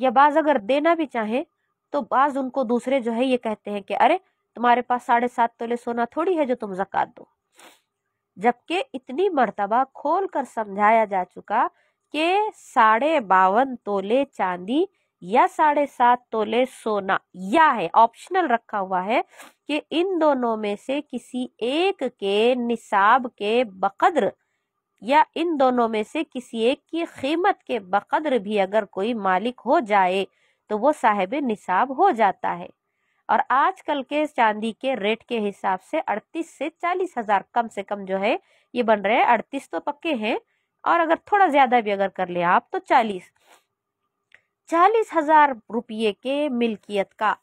या बाज अगर देना भी चाहे तो बाज उनको दूसरे जो है ये कहते हैं कि अरे तुम्हारे पास साढ़े सात तोले सोना थोड़ी है जो तुम जक़ात दो जबकि इतनी मरतबा खोल कर समझाया जा चुका कि साढ़े बावन तोले चांदी या साढ़े सात तोले सोना या है ऑप्शनल रखा हुआ है कि इन दोनों में से किसी एक के निसाब के बकद्र या इन दोनों में से किसी एक की कीमत के बकदर भी अगर कोई मालिक हो जाए तो वो साहेब निसाब हो जाता है और आजकल के चांदी के रेट के हिसाब से अड़तीस से चालीस हज़ार कम से कम जो है ये बन रहे हैं अड़तीस तो पक्के हैं और अगर थोड़ा ज़्यादा भी अगर कर ले आप तो चालीस चालीस हज़ार रुपये के मिल्कियत का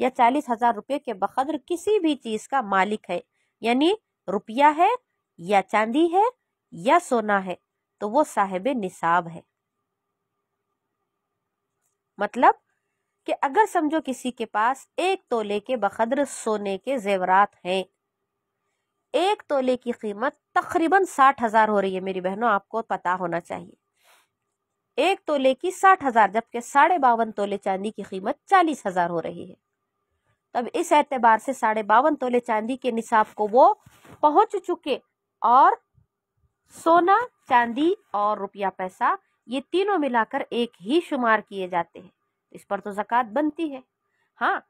या चालीस हज़ार रुपये के बकदर किसी भी चीज़ का मालिक है यानी रुपया है या चांदी है या सोना है तो वो साहेब निसाब है मतलब कि अगर समझो किसी के पास एक तोले के बखद्र सोने के जेवरात हैं एक तोले की कीमत तकरीबन साठ हजार हो रही है मेरी बहनों आपको पता होना चाहिए एक तोले की साठ हजार जबकि साढ़े बावन तोले चांदी की कीमत चालीस हजार हो रही है तब इस एतबार से साढ़े बावन तोले चांदी के निसाब को वो पहुंच चुके और सोना चांदी और रुपया पैसा ये तीनों मिलाकर एक ही शुमार किए जाते हैं इस पर तो जक़ात बनती है हाँ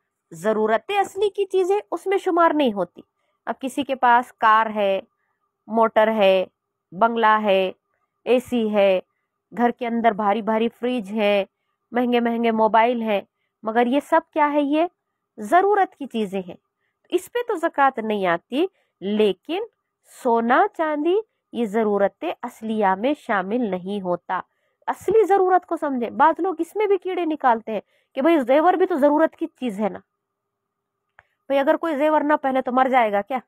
ज़रूरतें असली की चीज़ें उसमें शुमार नहीं होती अब किसी के पास कार है मोटर है बंगला है एसी है घर के अंदर भारी भारी फ्रिज है महंगे महंगे मोबाइल हैं मगर ये सब क्या है ये ज़रूरत की चीज़ें हैं तो इस पे तो ज़क़़त नहीं आती लेकिन सोना चांदी ये ज़रूरत असलिया में शामिल नहीं होता असली ज़रूरत को समझे बाद लोग इसमें भी कीड़े निकालते हैं कि भाई जेवर भी तो ज़रूरत की चीज़ है ना भाई अगर कोई जेवर ना पहने तो मर जाएगा क्या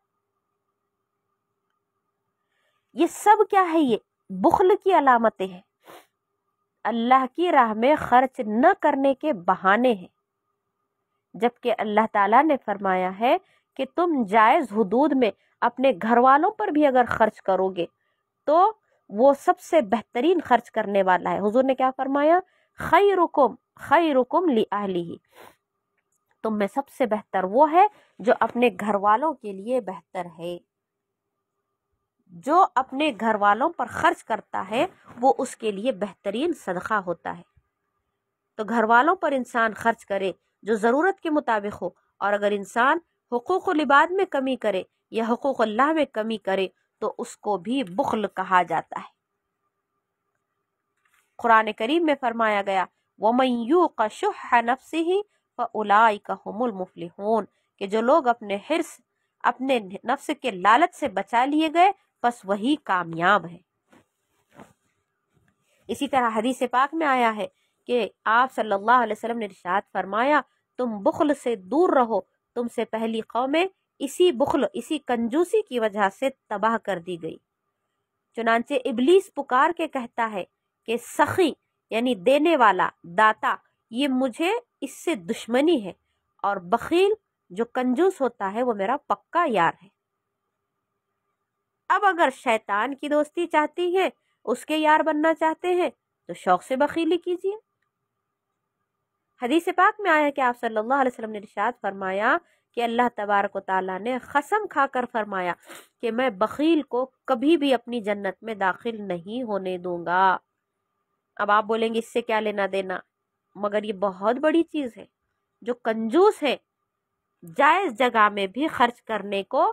ये सब क्या है ये बुखल की अलामतें हैं अल्लाह की राह में खर्च न करने के बहाने हैं जबकि अल्लाह ताला ने फरमाया है कि तुम जायज़ हदूद में अपने घर वालों पर भी अगर खर्च करोगे तो वो सबसे बेहतरीन खर्च करने वाला है हुजूर ने क्या फरमाया खई रुकुम खई रुकुम ली आहली ही तुम तो में सबसे बेहतर वो है जो अपने घर वालों के लिए बेहतर है जो अपने घर वालों पर खर्च करता है वो उसके लिए बेहतरीन सदका होता है तो घर वालों पर इंसान खर्च करे जो ज़रूरत के मुताबिक हो और अगर इंसान हकूक़ लिबाद में कमी करे या हकूक़ अल्लाह में कमी करे तो उसको भी बुखल कहा जाता है कुरान करीम में फरमाया गया मयू का शुह है नफसी ही फ़लाई का हमुल मुफलिहून के जो लोग अपने हिरस अपने नफ्स के लालच से बचा लिए गए बस वही कामयाब है इसी तरह हदीस पाक में आया है कि आप सल्लल्लाहु अलैहि वसल्लम ने रिशात फरमाया तुम बुखल से दूर रहो तुमसे पहली कौमें इसी बुखल इसी कंजूसी की वजह से तबाह कर दी गई चुनाचे इबलीस पुकार के कहता है कि सखी यानी देने वाला दाता ये मुझे इससे दुश्मनी है और बखील जो कंजूस होता है वो मेरा पक्का यार है अब अगर शैतान की दोस्ती चाहती है उसके यार बनना चाहते हैं तो शौक से बखीली कीजिए हदीस पाक में आया कि आप सल्लल्लाहु अलैहि वसल्लम ने इरशाद फरमाया कि अल्लाह तबारक ताली ने कसम कर फरमाया कि मैं बकील को कभी भी अपनी जन्नत में दाखिल नहीं होने दूंगा अब आप बोलेंगे इससे क्या लेना देना मगर ये बहुत बड़ी चीज़ है जो कंजूस है जायज़ जगह में भी खर्च करने को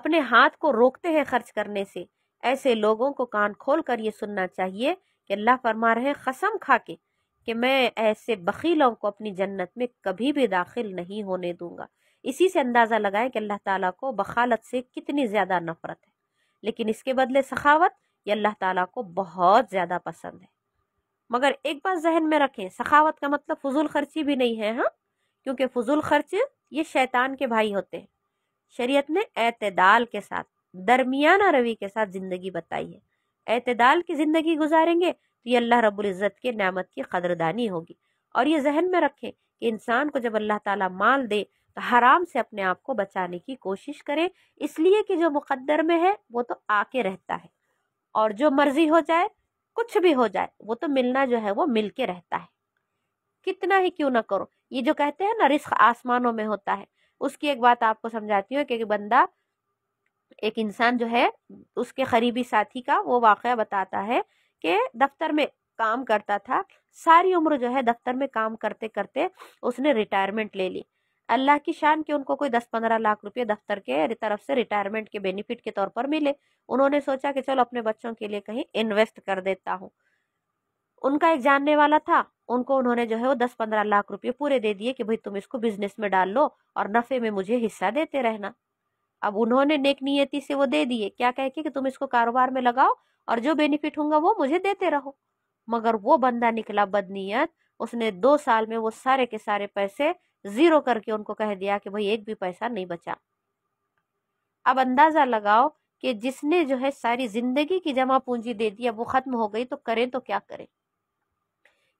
अपने हाथ को रोकते हैं खर्च करने से ऐसे लोगों को कान खोल कर ये सुनना चाहिए कि अल्लाह फरमा रहे कसम खा के कि मैं ऐसे बखीलों को अपनी जन्नत में कभी भी दाखिल नहीं होने दूंगा इसी से अंदाज़ा लगाएं कि अल्लाह ताला को बखालत से कितनी ज़्यादा नफ़रत है लेकिन इसके बदले सखावत ये अल्लाह ताला को बहुत ज़्यादा पसंद है मगर एक बात जहन में रखें सखावत का मतलब फजूल खर्ची भी नहीं है हाँ क्योंकि फजूल खर्च ये शैतान के भाई होते हैं शरीयत ने अतदाल के साथ दरमियाना रवि के साथ ज़िंदगी बताई है अतदाल की ज़िंदगी गुजारेंगे तो ये अल्लाह रबुल्ज़त के नामत की कदरदानी होगी और ये जहन में रखें कि इंसान को जब अल्लाह ताला माल दे तो हराम से अपने आप को बचाने की कोशिश करें इसलिए कि जो मुकद्दर में है वो तो आके रहता है और जो मर्जी हो जाए कुछ भी हो जाए वो तो मिलना जो है वो मिल के रहता है कितना ही क्यों ना करो ये जो कहते हैं ना रिस्क आसमानों में होता है उसकी एक बात आपको समझाती हूँ कि एक बंदा एक इंसान जो है उसके करीबी साथी का वो वाक़ बताता है के दफ्तर में काम करता था सारी उम्र जो है दफ्तर में काम करते करते उसने रिटायरमेंट ले ली अल्लाह की शान के उनको कोई दस पंद्रह लाख रुपए दफ्तर के तरफ से रिटायरमेंट के बेनिफिट के तौर पर मिले उन्होंने सोचा कि चलो अपने बच्चों के लिए कहीं इन्वेस्ट कर देता हूँ उनका एक जानने वाला था उनको उन्होंने जो है वो दस पंद्रह लाख रुपये पूरे दे दिए कि भाई तुम इसको बिजनेस में डाल लो और नफ़े में मुझे हिस्सा देते रहना अब उन्होंने नेक नियति से वो दे दिए क्या कह के कि तुम इसको कारोबार में लगाओ और जो बेनिफिट होगा वो मुझे देते रहो मगर वो बंदा निकला बदनीयत उसने दो साल में वो सारे के सारे पैसे जीरो करके उनको कह दिया कि भाई एक भी पैसा नहीं बचा अब अंदाजा लगाओ कि जिसने जो है सारी जिंदगी की जमा पूंजी दे दी अब वो खत्म हो गई तो करें तो क्या करें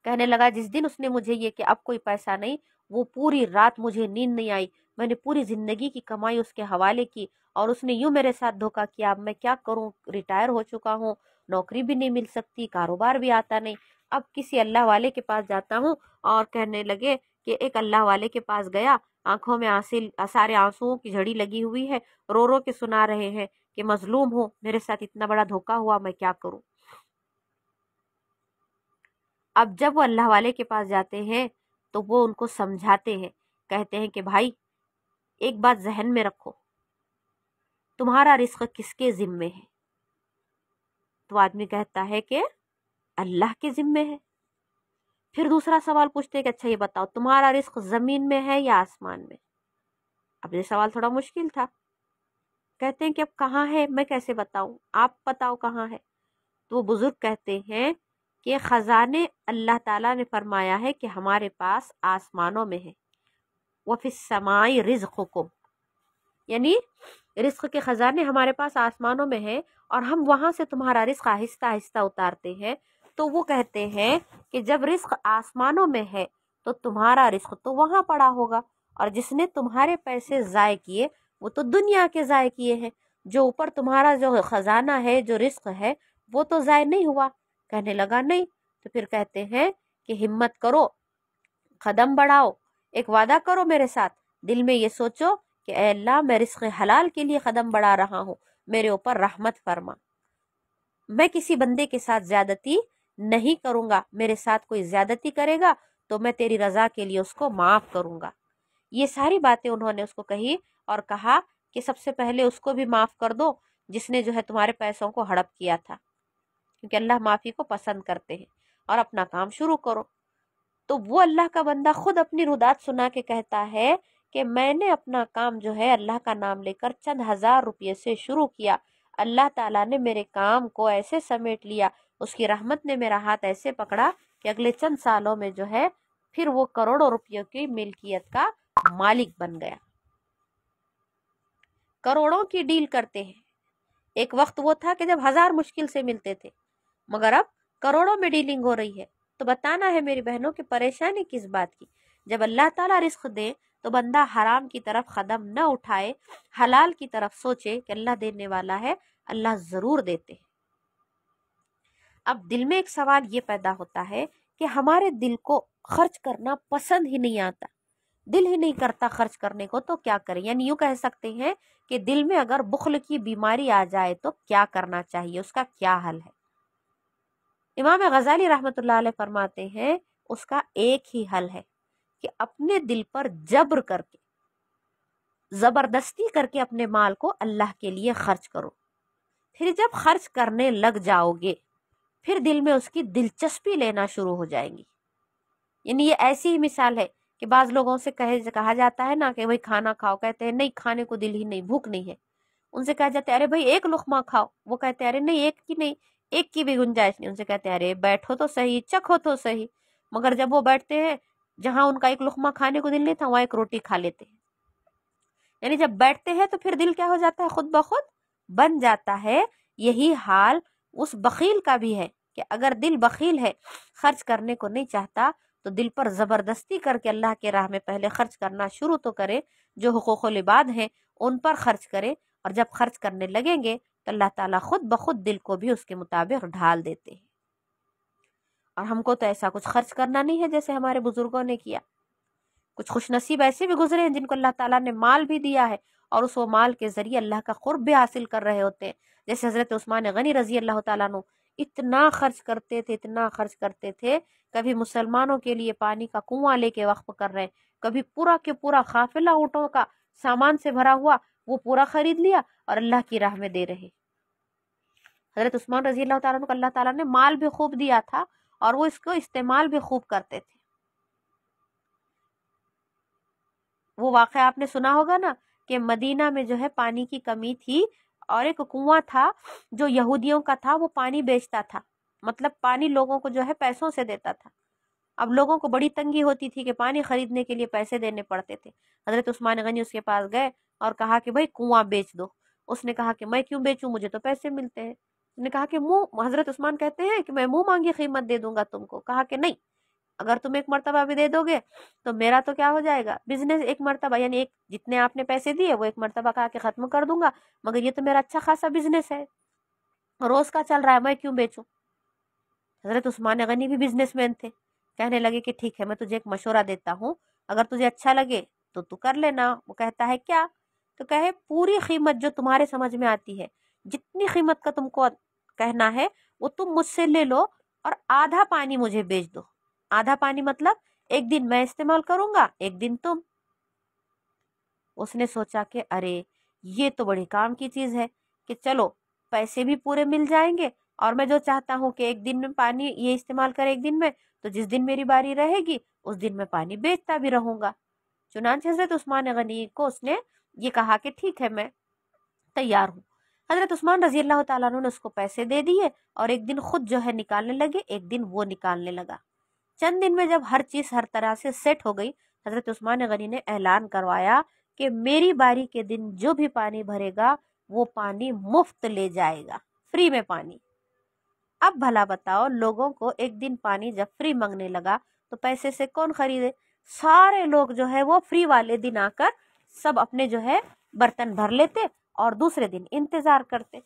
कहने लगा जिस दिन उसने मुझे ये कि अब कोई पैसा नहीं वो पूरी रात मुझे नींद नहीं आई मैंने पूरी ज़िंदगी की कमाई उसके हवाले की और उसने यूँ मेरे साथ धोखा किया अब मैं क्या करूँ रिटायर हो चुका हूँ नौकरी भी नहीं मिल सकती कारोबार भी आता नहीं अब किसी अल्लाह वाले के पास जाता हूँ और कहने लगे कि एक अल्लाह वाले के पास गया आंखों में आंसे सारे आंसुओं की झड़ी लगी हुई है रो रो के सुना रहे हैं कि मजलूम हो मेरे साथ इतना बड़ा धोखा हुआ मैं क्या करूं अब जब वो अल्लाह वाले के पास जाते हैं तो वो उनको समझाते हैं कहते हैं कि भाई एक बात जहन में रखो तुम्हारा रिस्क किसके जिम्मे है तो आदमी कहता है कि अल्लाह के जिम्मे है फिर दूसरा सवाल पूछते हैं कि अच्छा ये बताओ तुम्हारा रिस्क ज़मीन में है या आसमान में अब ये सवाल थोड़ा मुश्किल था कहते हैं कि अब कहाँ है मैं कैसे बताऊं आप बताओ कहाँ है तो वो बुज़ुर्ग कहते हैं कि ख़जाने अल्लाह ताला ने फरमाया है कि हमारे पास आसमानों में है वफ़िसमाई को यानी रिस्क के ख़जाने हमारे पास आसमानों में हैं और हम वहाँ से तुम्हारा रिस्क आहिस्ता आहिस्ता उतारते हैं तो वो कहते हैं कि जब रिस्क आसमानों में है तो तुम्हारा रिस्क तो वहाँ पड़ा होगा और जिसने तुम्हारे पैसे ज़ाय किए वो तो दुनिया के ज़ाय किए हैं जो ऊपर तुम्हारा जो ख़जाना है जो रिस्क है वो तो ज़ाय नहीं हुआ कहने लगा नहीं तो फिर कहते हैं कि हिम्मत करो कदम बढ़ाओ एक वादा करो मेरे साथ दिल में ये सोचो कि अल्लाह मैं रिस्क हलाल के लिए कदम बढ़ा रहा हूँ मेरे ऊपर रहमत फरमा मैं किसी बंदे के साथ ज्यादती नहीं करूंगा मेरे साथ कोई ज्यादती करेगा तो मैं तेरी रजा के लिए उसको माफ़ करूंगा ये सारी बातें उन्होंने उसको कही और कहा कि सबसे पहले उसको भी माफ़ कर दो जिसने जो है तुम्हारे पैसों को हड़प किया था क्योंकि अल्लाह माफ़ी को पसंद करते हैं और अपना काम शुरू करो तो वो अल्लाह का बंदा खुद अपनी रुदात सुना के कहता है कि मैंने अपना काम जो है अल्लाह का नाम लेकर चंद हज़ार रुपये से शुरू किया अल्लाह ताला ने मेरे काम को ऐसे समेट लिया उसकी रहमत ने मेरा हाथ ऐसे पकड़ा कि अगले चंद सालों में जो है फिर वो करोड़ों रुपयों की मिल्कियत का मालिक बन गया करोड़ों की डील करते हैं एक वक्त वो था कि जब हजार मुश्किल से मिलते थे मगर अब करोड़ों में डीलिंग हो रही है तो बताना है मेरी बहनों की परेशानी किस बात की जब अल्लाह ताला रिस्क दे तो बंदा हराम की तरफ कदम न उठाए हलाल की तरफ सोचे कि अल्लाह देने वाला है अल्लाह ज़रूर देते हैं अब दिल में एक सवाल ये पैदा होता है कि हमारे दिल को खर्च करना पसंद ही नहीं आता दिल ही नहीं करता खर्च करने को तो क्या करें यानी यूँ कह सकते हैं कि दिल में अगर बुखल की बीमारी आ जाए तो क्या करना चाहिए उसका क्या हल है इमाम गज़ाली रहमत फरमाते हैं उसका एक ही हल है कि अपने दिल पर जबर करके ज़बरदस्ती करके अपने माल को अल्लाह के लिए खर्च करो फिर जब खर्च करने लग जाओगे फिर दिल में उसकी दिलचस्पी लेना शुरू हो जाएगी यानी ये ऐसी ही मिसाल है कि बाज़ लोगों से कहे कहा जाता है ना कि भाई खाना खाओ कहते हैं नहीं खाने को दिल ही नहीं भूख नहीं है उनसे कहा जाता है अरे भाई एक लुकमा खाओ वो कहते हैं अरे नहीं एक की नहीं एक की भी गुंजाइश नहीं उनसे कहते हैं अरे बैठो तो सही चखो तो सही मगर जब वो बैठते हैं जहां उनका एक लुकमा खाने को दिल नहीं था वहाँ एक रोटी खा लेते हैं यानी जब बैठते हैं तो फिर दिल क्या हो जाता है खुद ब खुद बन जाता है यही हाल उस बखील का भी है कि अगर दिल बखील है खर्च करने को नहीं चाहता तो दिल पर ज़बरदस्ती करके अल्लाह के राह में पहले खर्च करना शुरू तो करे जो हकूक़ लिबाद हैं उन पर खर्च करें और जब खर्च करने लगेंगे तो अल्लाह ताला खुद ब खुद दिल को भी उसके मुताबिक ढाल देते हैं और हमको तो ऐसा कुछ खर्च करना नहीं है जैसे हमारे बुज़ुर्गों ने किया कुछ खुश नसीब ऐसे भी गुजरे हैं जिनको अल्लाह ताला ने माल भी दिया है और उस वो माल के ज़रिए अल्लाह का खुरब भी हासिल कर रहे होते हैं जैसे हज़रत उस्मान गनी रज़ी अल्लाह तु इतना खर्च करते थे इतना खर्च करते थे कभी मुसलमानों के लिए पानी का कुआं लेके वक्फ कर रहे हैं कभी पूरा के पूरा काफिला ऊँटों का सामान से भरा हुआ वो पूरा ख़रीद लिया और अल्लाह की राह में दे रहे हज़रत उस्मान रजी अल्लाह को अल्लाह ताला ने माल भी खूब दिया था और वो इसको इस्तेमाल भी खूब करते थे वो वाक़ आपने सुना होगा ना कि मदीना में जो है पानी की कमी थी और एक कुआं था जो यहूदियों का था वो पानी बेचता था मतलब पानी लोगों को जो है पैसों से देता था अब लोगों को बड़ी तंगी होती थी कि पानी खरीदने के लिए पैसे देने पड़ते थे हजरत उस्मान गनी उसके पास गए और कहा कि भाई कुआं बेच दो उसने कहा कि मैं क्यों बेचूं मुझे तो पैसे मिलते हैं उसने कहा कि मुंह हजरत उस्मान कहते हैं कि मैं मुंह मांगी कीमत दे दूंगा तुमको कहा कि नहीं अगर तुम एक मरतबा भी दे दोगे तो मेरा तो क्या हो जाएगा बिजनेस एक मरतबा यानी एक जितने आपने पैसे दिए वो एक मरतबा कहा के ख़त्म कर दूंगा मगर ये तो मेरा अच्छा खासा बिजनेस है रोज़ का चल रहा है मैं क्यों बेचू हज़रत उस्मान गनी भी बिजनेसमैन थे कहने लगे कि ठीक है मैं तुझे एक मशवरा देता हूँ अगर तुझे अच्छा लगे तो तू कर लेना वो कहता है क्या तो कहे पूरी कीमत जो तुम्हारे समझ में आती है जितनी कीमत का तुमको कहना है वो तुम मुझसे ले लो और आधा पानी मुझे बेच दो आधा पानी मतलब एक दिन मैं इस्तेमाल करूंगा एक दिन तुम उसने सोचा कि अरे ये तो बड़ी काम की चीज़ है कि चलो पैसे भी पूरे मिल जाएंगे और मैं जो चाहता हूँ कि एक दिन में पानी ये इस्तेमाल करे एक दिन में तो जिस दिन मेरी बारी रहेगी उस दिन मैं पानी बेचता भी रहूंगा चुनाच हजरत उस्मान गनी को उसने ये कहा कि ठीक है मैं तैयार हूँ हजरत उस्मान रजी अल्लाह तु ने उसको पैसे दे दिए और एक दिन खुद जो है निकालने लगे एक दिन वो निकालने लगा चंद दिन में जब हर चीज़ हर तरह से सेट हो गई हजरत उस्मान गनी ने ऐलान करवाया कि मेरी बारी के दिन जो भी पानी भरेगा वो पानी मुफ्त ले जाएगा फ्री में पानी अब भला बताओ लोगों को एक दिन पानी जब फ्री मांगने लगा तो पैसे से कौन खरीदे सारे लोग जो है वो फ्री वाले दिन आकर सब अपने जो है बर्तन भर लेते और दूसरे दिन इंतज़ार करते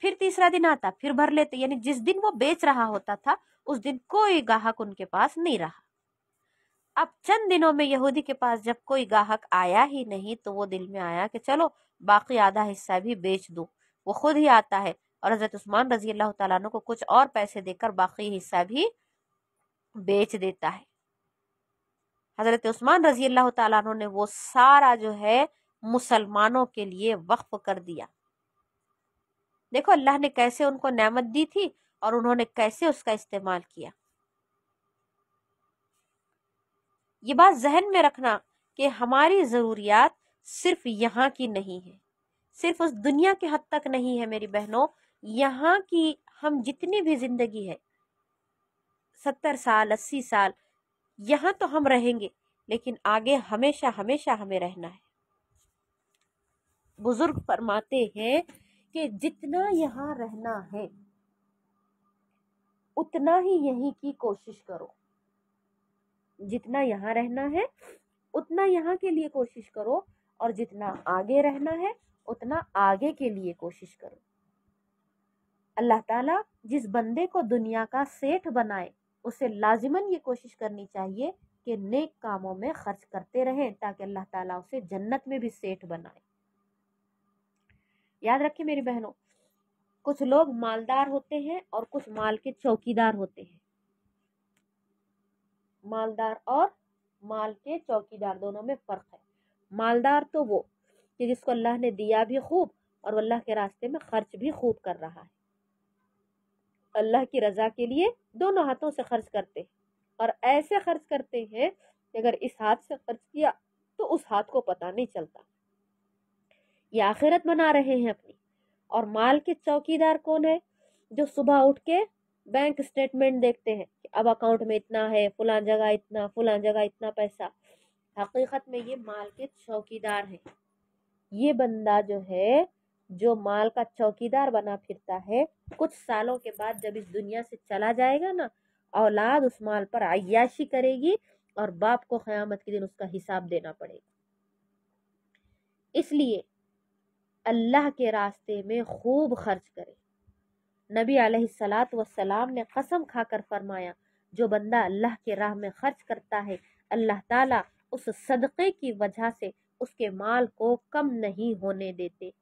फिर तीसरा दिन आता फिर भर लेते यानी जिस दिन वो बेच रहा होता था उस दिन कोई ग्राहक उनके पास नहीं रहा अब चंद दिनों में यहूदी के पास जब कोई ग्राहक आया ही नहीं तो वो दिल में आया कि चलो बाकी आधा हिस्सा भी बेच दू वो खुद ही आता है और हज़रत उस्मान रजी अल्लाह तु को कुछ और पैसे देकर बाकी हिस्सा भी बेच देता है हज़रत उस्मान रजी अल्लाह तु ने वो सारा जो है मुसलमानों के लिए वक्फ कर दिया देखो अल्लाह ने कैसे उनको नमत दी थी और उन्होंने कैसे उसका इस्तेमाल किया ये बात जहन में रखना कि हमारी ज़रूरियात सिर्फ यहाँ की नहीं है सिर्फ उस दुनिया के हद तक नहीं है मेरी बहनों यहाँ की हम जितनी भी ज़िंदगी है सत्तर साल अस्सी साल यहाँ तो हम रहेंगे लेकिन आगे हमेशा हमेशा हमें रहना है बुजुर्ग फरमाते हैं कि जितना यहाँ रहना है उतना ही यहीं की कोशिश करो जितना यहाँ रहना है उतना यहाँ के लिए कोशिश करो और जितना आगे रहना है उतना आगे के लिए कोशिश करो अल्लाह ताला जिस बंदे को दुनिया का सेठ बनाए उसे लाजिमन ये कोशिश करनी चाहिए कि नेक कामों में खर्च करते रहें ताकि अल्लाह ताला उसे जन्नत में भी सेठ बनाए याद रखें मेरी बहनों कुछ लोग मालदार होते हैं और कुछ माल के चौकीदार होते हैं मालदार और माल के चौकीदार दोनों में फ़र्क है मालदार तो वो कि जिसको अल्लाह ने दिया भी खूब और अल्लाह के रास्ते में खर्च भी खूब कर रहा है अल्लाह की रज़ा के लिए दोनों हाथों से खर्च करते हैं और ऐसे खर्च करते हैं कि अगर इस हाथ से खर्च किया तो उस हाथ को पता नहीं चलता ये आखिरत बना रहे हैं अपनी और माल के चौकीदार कौन है जो सुबह उठ के बैंक स्टेटमेंट देखते हैं कि अब अकाउंट में इतना है फलां जगह इतना फलां जगह इतना पैसा हकीकत में ये माल के चौकीदार हैं ये बंदा जो है जो माल का चौकीदार बना फिरता है कुछ सालों के बाद जब इस दुनिया से चला जाएगा ना औलाद उस माल पर अयाशी करेगी और बाप को क़यामत के दिन उसका हिसाब देना पड़ेगा इसलिए अल्लाह के रास्ते में खूब खर्च करें नबी आसलात वसलाम ने कसम खाकर फरमाया जो बंदा अल्लाह के राह में खर्च करता है अल्लाह ताला उस सदक़े की वजह से उसके माल को कम नहीं होने देते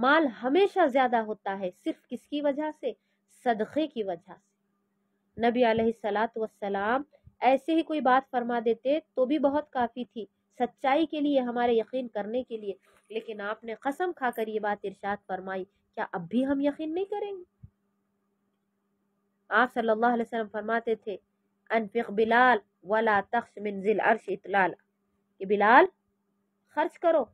माल हमेशा ज्यादा होता है सिर्फ किसकी वजह से सदक़े की वजह से नबी सलात ऐसे ही कोई बात फरमा देते तो भी बहुत काफ़ी थी सच्चाई के लिए हमारे यकीन करने के लिए लेकिन आपने कसम खाकर ये बात इरशाद फरमाई क्या अब भी हम यकीन नहीं करेंगे आप सल्लल्लाहु अलैहि वसल्लम फरमाते थे अनफिक बिलाल वला तख्श मिनजिल अर्श इतलाल कि बिलाल खर्च करो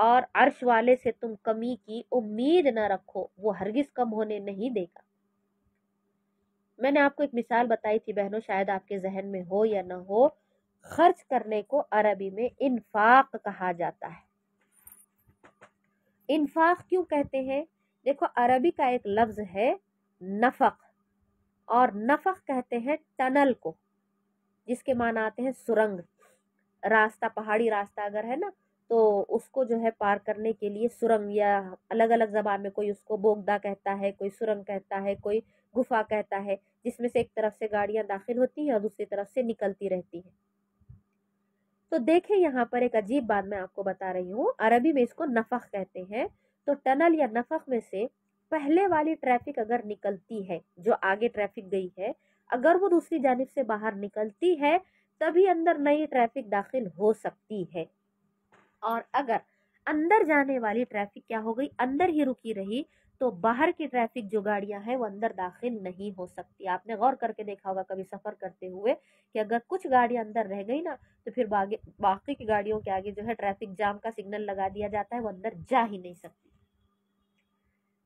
और अर्श वाले से तुम कमी की उम्मीद न रखो वो हरगिज कम होने नहीं देगा मैंने आपको एक मिसाल बताई थी बहनों शायद आपके जहन में हो या ना हो खर्च करने को अरबी में इन्फाक कहा जाता है इन्फाक क्यों कहते हैं देखो अरबी का एक लफ्ज़ है नफक और नफक कहते हैं टनल को जिसके मान आते हैं सुरंग रास्ता पहाड़ी रास्ता अगर है ना तो उसको जो है पार करने के लिए सुरंग या अलग अलग ज़बान में कोई उसको बोगदा कहता है कोई सुरंग कहता है कोई गुफा कहता है जिसमें से एक तरफ से गाड़ियाँ दाखिल होती हैं और दूसरी तरफ से निकलती रहती हैं तो देखें यहाँ पर एक अजीब बात मैं आपको बता रही हूँ अरबी में इसको नफक कहते हैं तो टनल या नफ़ में से पहले वाली ट्रैफिक अगर निकलती है जो आगे ट्रैफिक गई है अगर वो दूसरी जानब से बाहर निकलती है तभी अंदर नई ट्रैफिक दाखिल हो सकती है और अगर अंदर जाने वाली ट्रैफिक क्या हो गई अंदर ही रुकी रही तो बाहर की ट्रैफिक जो गाड़ियां हैं वो अंदर दाखिल नहीं हो सकती आपने गौर करके देखा होगा कभी सफ़र करते हुए कि अगर कुछ गाड़ियां अंदर रह गई ना तो फिर बाकी की गाड़ियों के आगे जो है ट्रैफिक जाम का सिग्नल लगा दिया जाता है वो अंदर जा ही नहीं सकती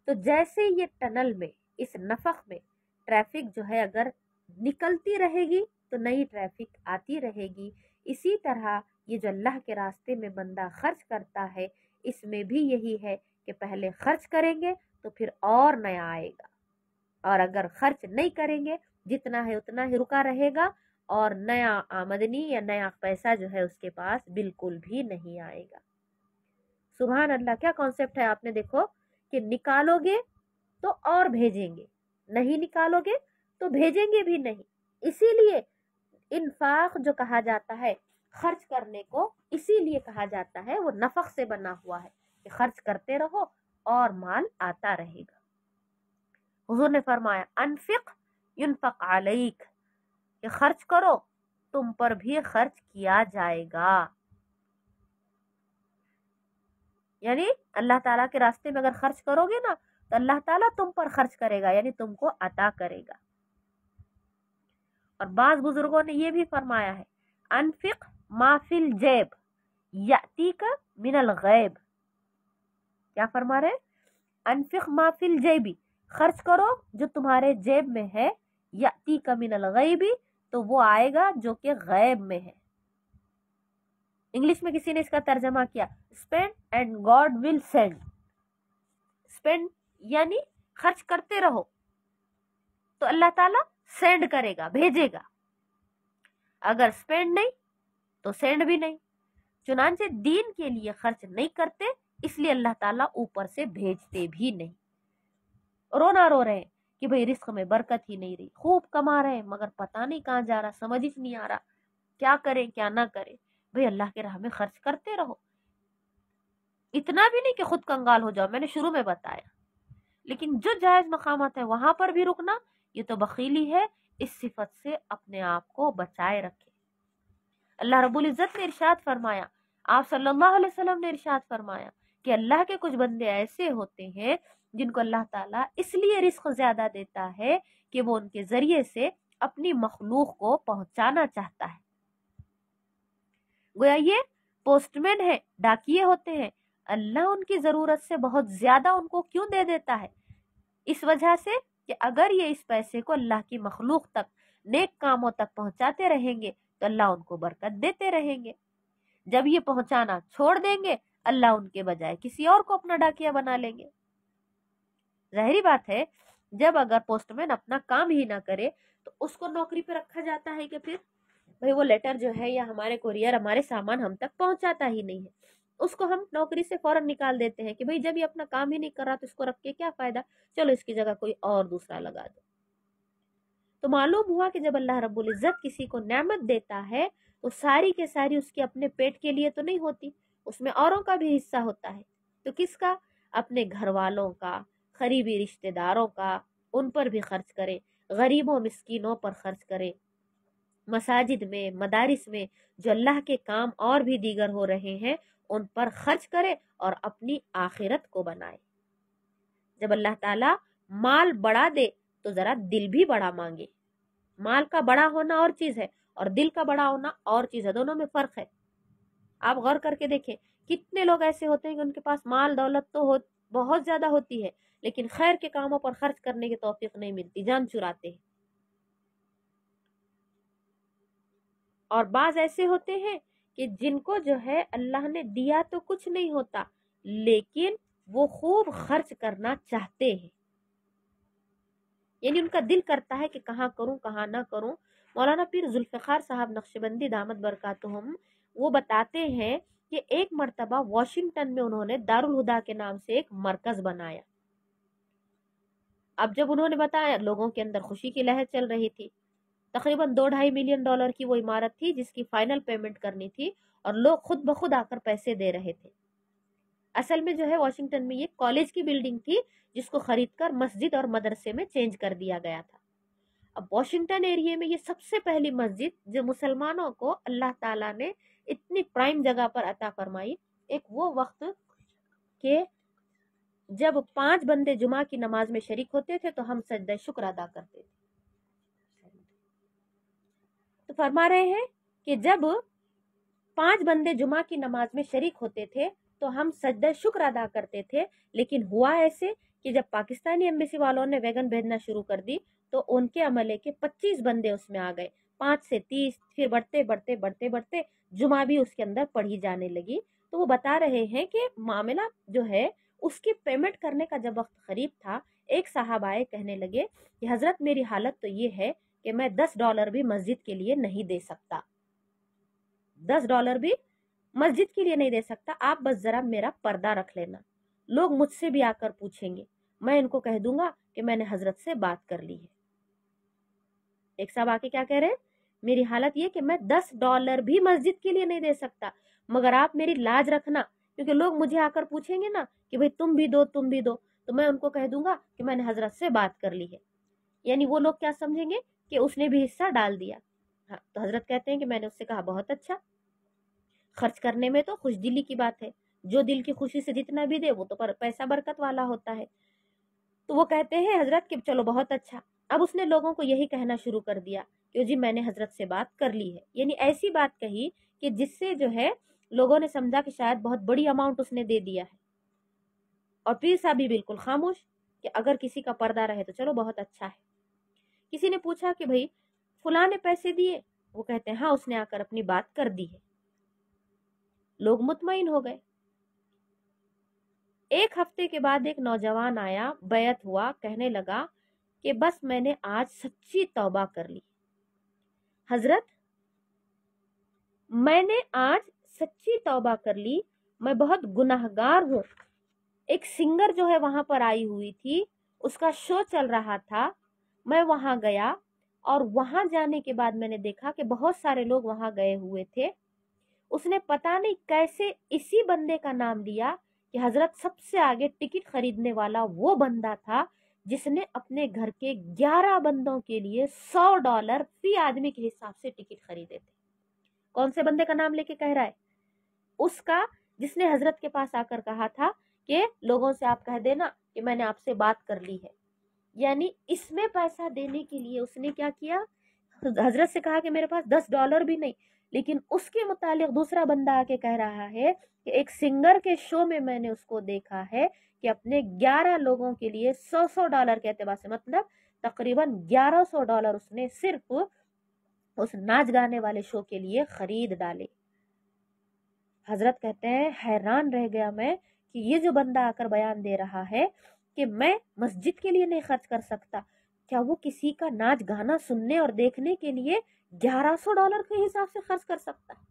तो जैसे ये टनल में इस नफक में ट्रैफिक जो है अगर निकलती रहेगी तो नई ट्रैफिक आती रहेगी इसी तरह ये जो अल्लाह के रास्ते में बंदा खर्च करता है इसमें भी यही है कि पहले खर्च करेंगे तो फिर और नया आएगा और अगर खर्च नहीं करेंगे जितना है उतना ही रुका रहेगा और नया आमदनी या नया पैसा जो है उसके पास बिल्कुल भी नहीं आएगा सुबहान अल्लाह क्या कॉन्सेप्ट है आपने देखो कि निकालोगे तो और भेजेंगे नहीं निकालोगे तो भेजेंगे भी नहीं इसीलिए इन्फाक जो कहा जाता है खर्च करने को इसीलिए कहा जाता है वो नफक से बना हुआ है कि खर्च करते रहो और माल आता रहेगा हुजूर ने फरमाया अनफिक युनफक आलईक कि खर्च करो तुम पर भी खर्च किया जाएगा यानी अल्लाह ताला के रास्ते में अगर खर्च करोगे ना तो अल्लाह ताला तुम पर खर्च करेगा यानी तुमको अता करेगा और बाज बुजुर्गों ने यह भी फरमाया है अनफिक माफिल जेब जैब याती का मिनल गैब क्या फरमा रहे अनफिक माफिल जैबी खर्च करो जो तुम्हारे जेब में है ती का मिनल गैबी तो वो आएगा जो कि गैब में है इंग्लिश में किसी ने इसका तर्जमा किया spend and God will send spend यानी खर्च करते रहो तो अल्लाह ताला सेंड करेगा भेजेगा अगर स्पेंड नहीं तो सेंड भी नहीं चुनाचे दीन के लिए खर्च नहीं करते इसलिए अल्लाह ताला ऊपर से भेजते भी नहीं रोना रो रहे कि भाई रिस्क में बरकत ही नहीं रही खूब कमा रहे मगर पता नहीं कहाँ जा रहा समझ ही नहीं आ रहा क्या करें क्या ना करें भाई अल्लाह के राह में खर्च करते रहो इतना भी नहीं कि खुद कंगाल हो जाओ मैंने शुरू में बताया लेकिन जो जायज़ मकाम है वहां पर भी रुकना ये तो बखीली है इस सिफत से अपने आप को बचाए रखें अल्लाह रब्बुल इज़्ज़त ने इरशाद फरमाया आप सल्लल्लाहु अलैहि वसल्लम ने इरशाद फरमाया कि अल्लाह के कुछ बंदे ऐसे होते हैं जिनको अल्लाह ताला इसलिए रिस्क ज़्यादा देता है कि वो उनके ज़रिए से अपनी मखलूक को पहुंचाना चाहता है गोया ये पोस्टमैन है डाकिये होते हैं अल्लाह उनकी ज़रूरत से बहुत ज़्यादा उनको क्यों दे देता है इस वजह से कि अगर ये इस पैसे को अल्लाह की मखलूक तक नेक कामों तक पहुंचाते रहेंगे तो अल्लाह उनको बरकत देते रहेंगे जब ये पहुंचाना छोड़ देंगे अल्लाह उनके बजाय किसी और को अपना डाकिया बना लेंगे जहरी बात है जब अगर पोस्टमैन अपना काम ही ना करे तो उसको नौकरी पे रखा जाता है कि फिर भाई वो लेटर जो है या हमारे कुरियर हमारे सामान हम तक पहुंचाता ही नहीं है उसको हम नौकरी से फौरन निकाल देते हैं कि भाई जब ये अपना काम ही नहीं कर रहा तो इसको रख के क्या फ़ायदा चलो इसकी जगह कोई और दूसरा लगा दो तो मालूम हुआ कि जब अल्लाह रब्बुल इज़्ज़त किसी को नेमत देता है तो सारी के सारी उसके अपने पेट के लिए तो नहीं होती उसमें औरों का भी हिस्सा होता है तो किसका अपने घर वालों का करीबी रिश्तेदारों का उन पर भी खर्च करें गरीबों मस्किनों पर खर्च करें मसाजिद में मदारिस में जो अल्लाह के काम और भी दीगर हो रहे हैं उन पर खर्च करें और अपनी आखिरत को बनाए जब अल्लाह ताला माल बढ़ा दे तो ज़रा दिल भी बड़ा मांगे माल का बड़ा होना और चीज़ है और दिल का बड़ा होना और चीज़ है दोनों में फ़र्क है आप गौर करके देखें कितने लोग ऐसे होते हैं कि उनके पास माल दौलत तो हो बहुत ज़्यादा होती है लेकिन खैर के कामों पर खर्च करने की तोफीक नहीं मिलती जान चुराते हैं और बाज ऐसे होते हैं कि जिनको जो है अल्लाह ने दिया तो कुछ नहीं होता लेकिन वो खूब खर्च करना चाहते हैं यानी उनका दिल करता है कि कहाँ करूँ कहाँ ना करूँ मौलाना पीर जुल्फ़ार साहब नक्शबंदी दामद हम वो बताते हैं कि एक मरतबा वॉशिंगटन में उन्होंने दारुल हुदा के नाम से एक मरकज़ बनाया अब जब उन्होंने बताया लोगों के अंदर खुशी की लहर चल रही थी तकरीबन दो ढाई मिलियन डॉलर की वो इमारत थी जिसकी फ़ाइनल पेमेंट करनी थी और लोग खुद ब खुद आकर पैसे दे रहे थे असल में जो है वॉशिंगटन में ये कॉलेज की बिल्डिंग थी जिसको खरीद कर मस्जिद और मदरसे में चेंज कर दिया गया था अब वॉशिंगटन एरिया में ये सबसे पहली मस्जिद जो मुसलमानों को अल्लाह ताला ने इतनी प्राइम जगह पर अता फरमाई एक वो वक्त के जब पांच बंदे जुमा की नमाज में शरीक होते थे तो हम सजद शुक्र अदा करते थे तो फरमा रहे हैं कि जब पांच बंदे जुमा की नमाज में शरीक होते थे तो हम सजदा शुक्र अदा करते थे लेकिन हुआ ऐसे कि जब पाकिस्तानी एम्बेसी वालों ने वैगन भेजना शुरू कर दी तो उनके अमले के पच्चीस बंदे उसमें आ गए पाँच से तीस फिर बढ़ते बढ़ते बढ़ते बढ़ते जुमा भी उसके अंदर पढ़ी जाने लगी तो वो बता रहे हैं कि मामला जो है उसकी पेमेंट करने का जब वक्त करीब था एक साहब आए कहने लगे कि हज़रत मेरी हालत तो ये है कि मैं दस डॉलर भी मस्जिद के लिए नहीं दे सकता दस डॉलर भी मस्जिद के लिए नहीं दे सकता आप बस ज़रा मेरा पर्दा रख लेना लोग मुझसे भी आकर पूछेंगे मैं इनको कह दूंगा कि मैंने हजरत से बात कर ली है एक साहब आके क्या कह रहे हैं मेरी हालत ये कि मैं दस डॉलर भी मस्जिद के लिए नहीं दे सकता मगर आप मेरी लाज रखना क्योंकि लोग मुझे आकर पूछेंगे ना कि भाई तुम भी दो तुम भी दो तो मैं उनको कह दूंगा कि मैंने हजरत से बात कर ली है यानी वो लोग क्या समझेंगे कि उसने भी हिस्सा डाल दिया हाँ तो हजरत कहते हैं कि मैंने उससे कहा बहुत अच्छा खर्च करने में तो खुश दिली की बात है जो दिल की खुशी से जितना भी दे वो तो पर पैसा बरकत वाला होता है तो वो कहते हैं हजरत कि चलो बहुत अच्छा अब उसने लोगों को यही कहना शुरू कर दिया कि जी मैंने हजरत से बात कर ली है यानी ऐसी बात कही कि जिससे जो है लोगों ने समझा कि शायद बहुत बड़ी अमाउंट उसने दे दिया है और पीर साहब भी बिल्कुल खामोश कि अगर किसी का पर्दा रहे तो चलो बहुत अच्छा है किसी ने पूछा कि भाई फुला ने पैसे दिए वो कहते हैं हाँ उसने आकर अपनी बात कर दी है लोग मुतमिन हो गए एक हफ्ते के बाद एक नौजवान आया बैत हुआ कहने लगा कि बस मैंने आज सच्ची तौबा कर ली हजरत मैंने आज सच्ची तौबा कर ली मैं बहुत गुनाहगार हूँ एक सिंगर जो है वहां पर आई हुई थी उसका शो चल रहा था मैं वहां गया और वहां जाने के बाद मैंने देखा कि बहुत सारे लोग वहां गए हुए थे उसने पता नहीं कैसे इसी बंदे का नाम लिया कि हजरत सबसे आगे टिकट खरीदने वाला वो बंदा था जिसने अपने घर के ग्यारह बंदों के लिए सौ डॉलर फी आदमी के हिसाब से टिकट खरीदे थे कौन से बंदे का नाम लेके कह रहा है उसका जिसने हजरत के पास आकर कहा था कि लोगों से आप कह देना कि मैंने आपसे बात कर ली है यानी इसमें पैसा देने के लिए उसने क्या किया हजरत से कहा कि मेरे पास दस डॉलर भी नहीं लेकिन उसके मुतालिक दूसरा बंदा आके कह रहा है कि एक सिंगर के शो में मैंने उसको देखा है कि अपने 11 लोगों के लिए 100-100 डॉलर के अतबार से मतलब तकरीबन 1100 डॉलर उसने सिर्फ उस नाच गाने वाले शो के लिए खरीद डाले हजरत कहते हैं हैरान रह गया मैं कि ये जो बंदा आकर बयान दे रहा है कि मैं मस्जिद के लिए नहीं खर्च कर सकता क्या वो किसी का नाच गाना सुनने और देखने के लिए 1100 डॉलर के हिसाब से खर्च कर सकता है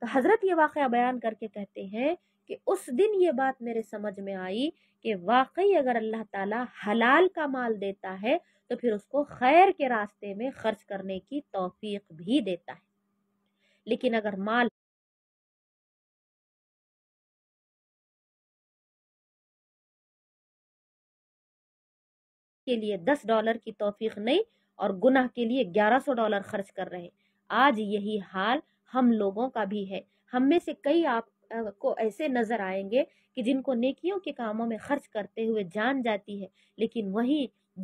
तो हजरत ये वाक़ बयान करके कहते हैं कि उस दिन ये बात मेरे समझ में आई कि वाकई अगर अल्लाह ताला हलाल का माल देता है तो फिर उसको खैर के रास्ते में खर्च करने की तौफीक भी देता है लेकिन अगर माल के लिए दस डॉलर की तोफीक नहीं और गुनाह के लिए ग्यारह सौ डॉलर खर्च कर रहे आज यही हाल हम लोगों का भी है हम में से कई आप को ऐसे नज़र आएंगे कि जिनको नेकियों के कामों में खर्च करते हुए जान जाती है लेकिन वही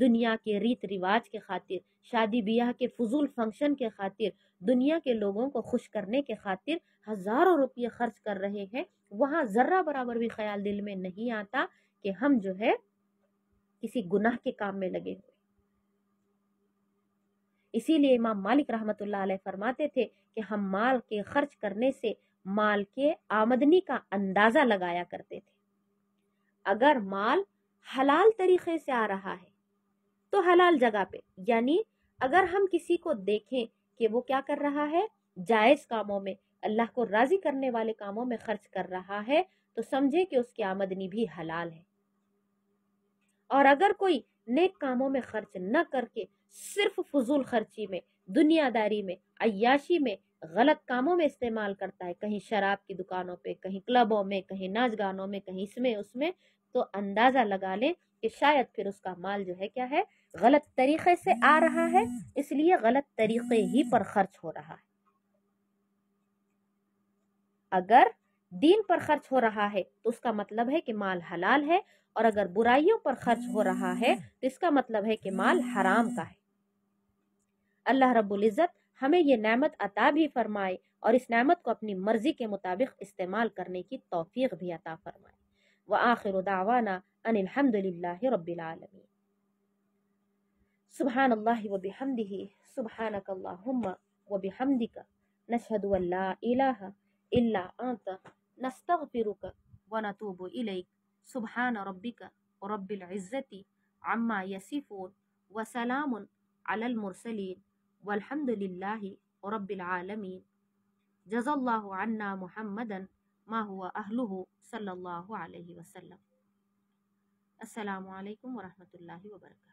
दुनिया के रीत रिवाज के खातिर शादी ब्याह के फजूल फंक्शन के खातिर दुनिया के लोगों को खुश करने के खातिर हज़ारों रुपये खर्च कर रहे हैं वहाँ ज़र्रा बराबर भी ख्याल दिल में नहीं आता कि हम जो है किसी गुनाह के काम में लगे हुए इसीलिए इमाम मालिक रहमत फरमाते थे कि हम माल के खर्च करने से माल के आमदनी का अंदाज़ा लगाया करते थे अगर माल हलाल तरीके से आ रहा है तो हलाल जगह पे यानी अगर हम किसी को देखें कि वो क्या कर रहा है जायज़ कामों में अल्लाह को राज़ी करने वाले कामों में खर्च कर रहा है तो समझे कि उसकी आमदनी भी हलाल है और अगर कोई नेक कामों में खर्च न करके सिर्फ फजूल खर्ची में दुनियादारी में अयाशी में गलत कामों में इस्तेमाल करता है कहीं शराब की दुकानों पे कहीं क्लबों में कहीं नाच गानों में कहीं इसमें उसमें तो अंदाज़ा लगा लें कि शायद फिर उसका माल जो है क्या है गलत तरीक़े से आ रहा है इसलिए गलत तरीक़े ही पर खर्च हो रहा है अगर दीन पर खर्च हो रहा है तो उसका मतलब है कि माल हलाल है और अगर बुराइयों पर खर्च हो रहा है तो इसका मतलब है कि माल हराम का है अल्लाह रब्बुल इज़्ज़त हमें ये नेमत अता भी फरमाए और इस नेमत को अपनी मर्ज़ी के मुताबिक इस्तेमाल करने की तोफ़ी भी अता फरमाए व आखिर दावाना अनिलहमदिल्ला रबालमी सुबहान अल्लाह व बिहमदी सुबहानक अल्लाहुम्मा व अल्ला इलाहा इल्ला अंत نستغفرك ونتوب إليك سبحان ربك رب العزة عما يصفون وسلام على المرسلين والحمد لله رب العالمين جزى الله عنا محمدا ما هو أهله صلى الله عليه وسلم السلام عليكم ورحمة الله وبركاته